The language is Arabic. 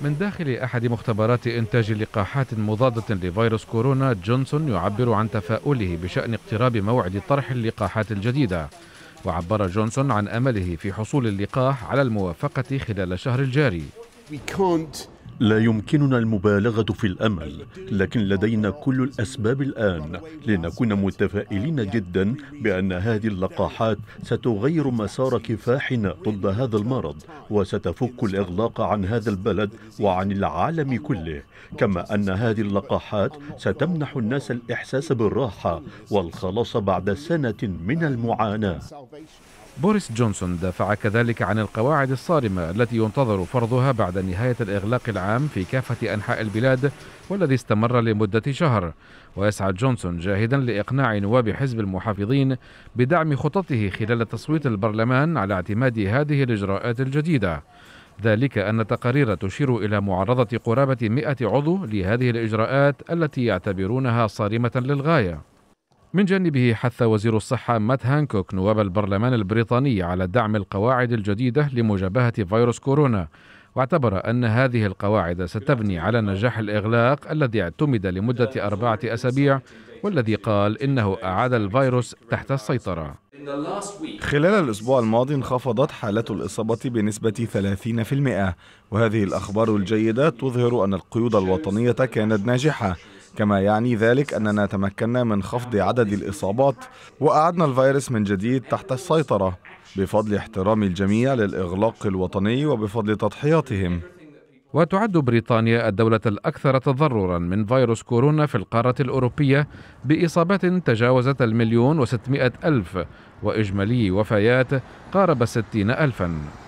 من داخل أحد مختبرات إنتاج لقاحات مضادة لفيروس كورونا جونسون يعبر عن تفاؤله بشأن اقتراب موعد طرح اللقاحات الجديدة وعبر جونسون عن أمله في حصول اللقاح على الموافقة خلال الشهر الجاري We can't لا يمكننا المبالغة في الأمل لكن لدينا كل الأسباب الآن لنكون متفائلين جدا بأن هذه اللقاحات ستغير مسار كفاحنا ضد هذا المرض وستفك الإغلاق عن هذا البلد وعن العالم كله كما أن هذه اللقاحات ستمنح الناس الإحساس بالراحة والخلاص بعد سنة من المعاناة بوريس جونسون دافع كذلك عن القواعد الصارمة التي ينتظر فرضها بعد نهاية الإغلاق العام في كافة أنحاء البلاد والذي استمر لمدة شهر ويسعى جونسون جاهدا لإقناع نواب حزب المحافظين بدعم خططه خلال تصويت البرلمان على اعتماد هذه الإجراءات الجديدة ذلك أن تقارير تشير إلى معارضة قرابة 100 عضو لهذه الإجراءات التي يعتبرونها صارمة للغاية من جانبه حث وزير الصحة مات هانكوك نواب البرلمان البريطاني على دعم القواعد الجديدة لمجابهة فيروس كورونا واعتبر أن هذه القواعد ستبني على نجاح الإغلاق الذي اعتمد لمدة أربعة أسابيع والذي قال إنه أعاد الفيروس تحت السيطرة خلال الأسبوع الماضي انخفضت حالة الإصابة بنسبة 30% وهذه الأخبار الجيدة تظهر أن القيود الوطنية كانت ناجحة كما يعني ذلك أننا تمكنا من خفض عدد الإصابات وأعدنا الفيروس من جديد تحت السيطرة بفضل احترام الجميع للإغلاق الوطني وبفضل تضحياتهم وتعد بريطانيا الدولة الأكثر تضررا من فيروس كورونا في القارة الأوروبية بإصابات تجاوزت المليون وستمائة ألف وإجمالي وفيات قارب ستين ألفاً